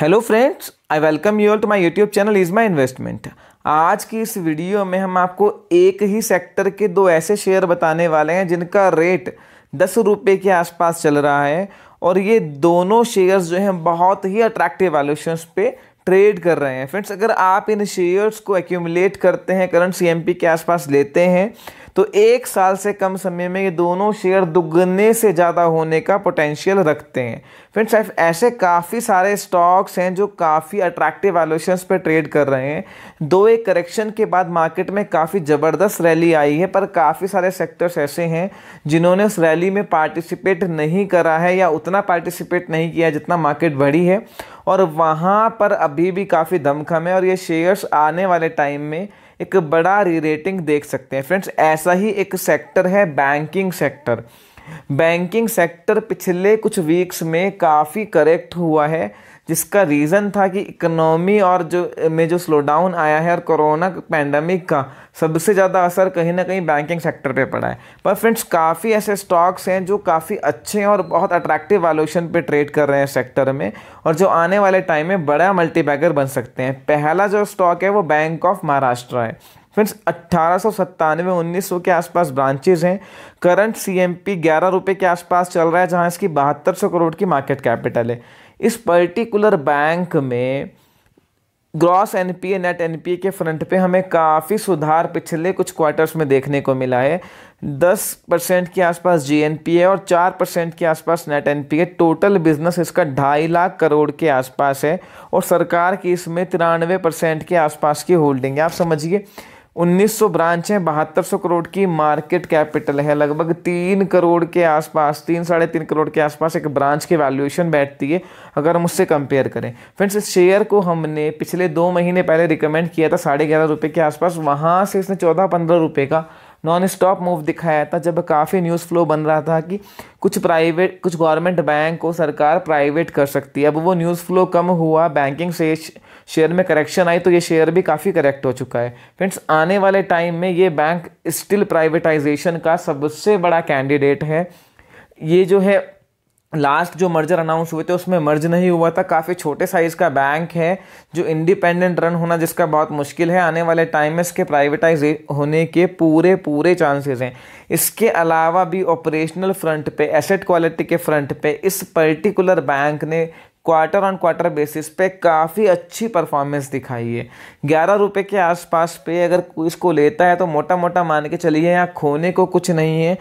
hello friends I welcome you all to my YouTube channel is my investment आज की इस video में हम आपको एक ही सेक्टर के दो ऐसे शेयर बताने वाले हैं जिनका रेट दस रुपये के आसपास चल रहा है और ये दोनों शेयर्स जो हैं बहुत ही अट्रैक्टिव वैल्यूशंस पे ट्रेड कर रहे हैं फ्रेंड्स अगर आप इन शेयर्स को एक्यूमुलेट करते हैं करंट सी के आसपास लेते हैं तो एक साल से कम समय में ये दोनों शेयर दुगने से ज़्यादा होने का पोटेंशियल रखते हैं फ्रेंड्स ऐसे काफ़ी सारे स्टॉक्स हैं जो काफ़ी अट्रैक्टिव वैल्यूशंस पे ट्रेड कर रहे हैं दो एक करेक्शन के बाद मार्केट में काफ़ी ज़बरदस्त रैली आई है पर काफ़ी सारे सेक्टर्स ऐसे हैं जिन्होंने उस रैली में पार्टिसिपेट नहीं करा है या उतना पार्टिसिपेट नहीं किया जितना मार्केट बढ़ी है और वहाँ पर अभी भी काफ़ी दमखम है और ये शेयर्स आने वाले टाइम में एक बड़ा रीरेटिंग देख सकते हैं फ्रेंड्स ऐसा ही एक सेक्टर है बैंकिंग सेक्टर बैंकिंग सेक्टर पिछले कुछ वीक्स में काफ़ी करेक्ट हुआ है जिसका रीज़न था कि इकोनॉमी और जो में जो स्लो डाउन आया है और कोरोना पैंडमिक का सबसे ज़्यादा असर कहीं ना कहीं बैंकिंग सेक्टर पे पड़ा है पर फ्रेंड्स काफ़ी ऐसे स्टॉक्स हैं जो काफ़ी अच्छे हैं और बहुत अट्रैक्टिव वैल्यूशन पे ट्रेड कर रहे हैं सेक्टर में और जो आने वाले टाइम में बड़ा मल्टीबैगर बन सकते हैं पहला जो स्टॉक है वो बैंक ऑफ महाराष्ट्र है फ्रेंड्स अट्ठारह सौ सत्तानवे उन्नीस सौ के आसपास ब्रांचेज हैं करंट सी एम पी ग्यारह के आसपास चल रहा है जहाँ इसकी बहत्तर सौ करोड़ की मार्केट कैपिटल है इस पर्टिकुलर बैंक में ग्रॉस एनपीए नेट एनपीए के फ्रंट पे हमें काफ़ी सुधार पिछले कुछ क्वार्टर्स में देखने को मिला है 10 परसेंट के आसपास जीएनपीए और 4 परसेंट के आसपास नेट एनपीए टोटल बिजनेस इसका ढाई लाख करोड़ के आसपास है और सरकार की इसमें तिरानवे परसेंट के आसपास की होल्डिंग है आप समझिए उन्नीस सौ ब्रांच है बहत्तर सौ करोड़ की मार्केट कैपिटल है लगभग तीन करोड़ के आसपास तीन साढ़े तीन करोड़ के आसपास एक ब्रांच की वैल्यूएशन बैठती है अगर हम उससे कंपेयर करें फ्रेंड्स इस शेयर को हमने पिछले दो महीने पहले रिकमेंड किया था साढ़े ग्यारह रुपये के आसपास वहाँ से इसने चौदह पंद्रह रुपये का नॉन स्टॉप मूव दिखाया था जब काफ़ी न्यूज़ फ्लो बन रहा था कि कुछ प्राइवेट कुछ गवर्नमेंट बैंक को सरकार प्राइवेट कर सकती है अब वो न्यूज़ फ्लो कम हुआ बैंकिंग से शेयर में करेक्शन आई तो ये शेयर भी काफ़ी करेक्ट हो चुका है फ्रेंड्स आने वाले टाइम में ये बैंक स्टिल प्राइवेटाइजेशन का सबसे बड़ा कैंडिडेट है ये जो है लास्ट जो मर्जर अनाउंस हुए थे उसमें मर्ज नहीं हुआ था काफ़ी छोटे साइज़ का बैंक है जो इंडिपेंडेंट रन होना जिसका बहुत मुश्किल है आने वाले टाइम में इसके प्राइवेटाइज होने के पूरे पूरे चांसेस हैं इसके अलावा भी ऑपरेशनल फ्रंट पे एसेट क्वालिटी के फ्रंट पे इस पर्टिकुलर बैंक ने क्वार्टर ऑन क्वार्टर बेसिस पे काफ़ी अच्छी परफॉर्मेंस दिखाई है ग्यारह रुपये के आसपास पे अगर इसको लेता है तो मोटा मोटा मान के चलिए यहाँ खोने को कुछ नहीं है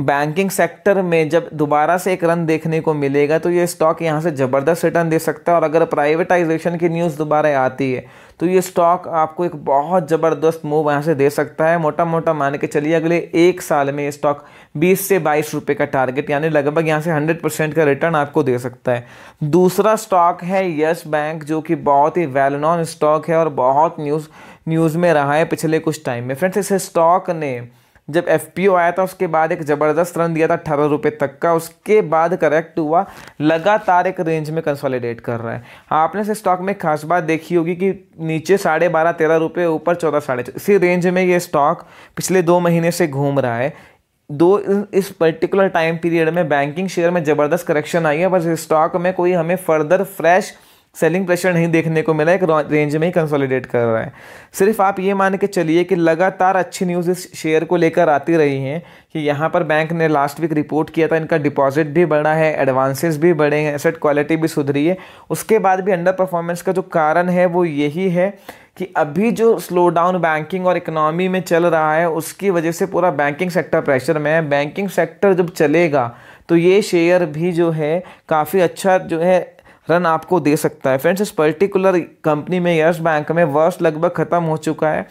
बैंकिंग सेक्टर में जब दोबारा से एक रन देखने को मिलेगा तो ये स्टॉक यहाँ से ज़बरदस्त रिटर्न दे सकता है और अगर प्राइवेटाइजेशन की न्यूज़ दोबारा आती है तो ये स्टॉक आपको एक बहुत ज़बरदस्त मूव यहाँ से दे सकता है मोटा मोटा मान के चलिए अगले एक साल में ये स्टॉक 20 से बाईस रुपये का टारगेट यानी लगभग यहाँ से 100 परसेंट का रिटर्न आपको दे सकता है दूसरा स्टॉक है यस बैंक जो कि बहुत ही वेल नॉन स्टॉक है और बहुत न्यूज़ न्यूज़ में रहा है पिछले कुछ टाइम में फ्रेंड्स इस स्टॉक ने जब एफ आया था उसके बाद एक ज़बरदस्त रन दिया था अठारह रुपये तक का उसके बाद करेक्ट हुआ लगातार एक रेंज में कंसोलिडेट कर रहा है आपने इस स्टॉक में खास बात देखी होगी कि नीचे साढ़े बारह तेरह रुपये ऊपर चौदह साढ़े इसी रेंज में ये स्टॉक पिछले दो महीने से घूम रहा है दो इस पर्टिकुलर टाइम पीरियड में बैंकिंग शेयर में ज़बरदस्त करेक्शन आई है बस स्टॉक में कोई हमें फर्दर फ्रेश सेलिंग प्रेशर नहीं देखने को मिला एक रेंज में ही कंसोलिडेट कर रहा है सिर्फ आप ये मान के चलिए कि लगातार अच्छी न्यूज़ इस शेयर को लेकर आती रही हैं कि यहाँ पर बैंक ने लास्ट वीक रिपोर्ट किया था इनका डिपॉजिट भी बढ़ा है एडवांसेस भी बढ़े हैं एसेट क्वालिटी भी सुधरी है उसके बाद भी अंडर परफॉर्मेंस का जो कारण है वो यही है कि अभी जो स्लो डाउन बैंकिंग और इकोनॉमी में चल रहा है उसकी वजह से पूरा बैंकिंग सेक्टर प्रेशर में है बैंकिंग सेक्टर जब चलेगा तो ये शेयर भी जो है काफ़ी अच्छा जो है रन आपको दे सकता है फ्रेंड्स इस पर्टिकुलर कंपनी में यस बैंक में वर्ष लगभग ख़त्म हो चुका है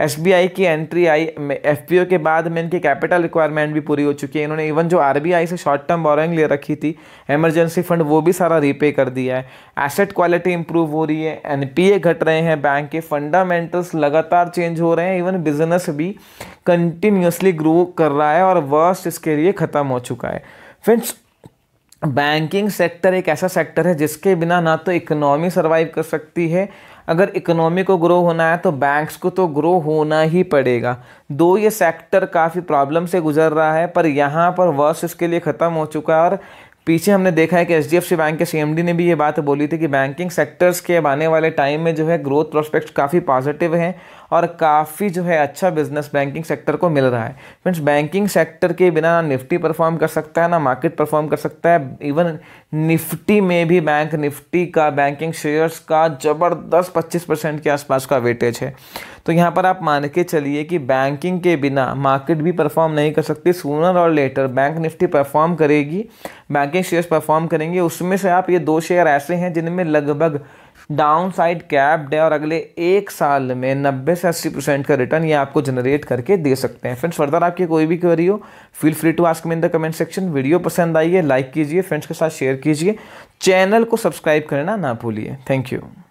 एस की एंट्री आई एफ के बाद में इनकी कैपिटल रिक्वायरमेंट भी पूरी हो चुकी है इन्होंने इवन जो आर से शॉर्ट टर्म बॉरिंग ले रखी थी एमरजेंसी फंड वो भी सारा रीपे कर दिया है एसेट क्वालिटी इंप्रूव हो रही है एन घट रहे हैं बैंक के फंडामेंटल्स लगातार चेंज हो रहे हैं इवन बिजनेस भी कंटिन्यूसली ग्रो कर रहा है और वर्स्ट इसके लिए ख़त्म हो चुका है फ्रेंड्स बैंकिंग सेक्टर एक ऐसा सेक्टर है जिसके बिना ना तो इकोनॉमी सर्वाइव कर सकती है अगर इकोनॉमी को ग्रो होना है तो बैंक्स को तो ग्रो होना ही पड़ेगा दो ये सेक्टर काफ़ी प्रॉब्लम से गुजर रहा है पर यहाँ पर वर्ष इसके लिए ख़त्म हो चुका है और पीछे हमने देखा है कि एच बैंक के सी ने भी ये बात बोली थी कि बैंकिंग सेक्टर्स के अब आने वाले टाइम में जो है ग्रोथ प्रोस्पेक्ट काफ़ी पॉजिटिव हैं और काफ़ी जो है अच्छा बिजनेस बैंकिंग सेक्टर को मिल रहा है फ्रेंड्स बैंकिंग सेक्टर के बिना ना निफ्टी परफॉर्म कर सकता है ना मार्केट परफॉर्म कर सकता है इवन निफ्टी में भी बैंक निफ्टी का बैंकिंग शेयर्स का ज़बरदस्त पच्चीस परसेंट के आसपास का वेटेज है तो यहाँ पर आप मान के चलिए कि बैंकिंग के बिना मार्केट भी परफॉर्म नहीं कर सकती सोनर और लेटर बैंक निफ्टी परफॉर्म करेगी बैंकिंग शेयर्स परफॉर्म करेंगे उसमें से आप ये दो शेयर ऐसे हैं जिनमें लगभग डाउन साइड कैप्ड है और अगले एक साल में 90 से 80 परसेंट का रिटर्न ये आपको जनरेट करके दे सकते हैं फ्रेंड्स फर्दर आपकी कोई भी क्वेरी हो feel free to ask me in the comment section video पसंद आई है लाइक कीजिए फ्रेंड्स के साथ शेयर कीजिए चैनल को सब्सक्राइब करना ना भूलिए थैंक यू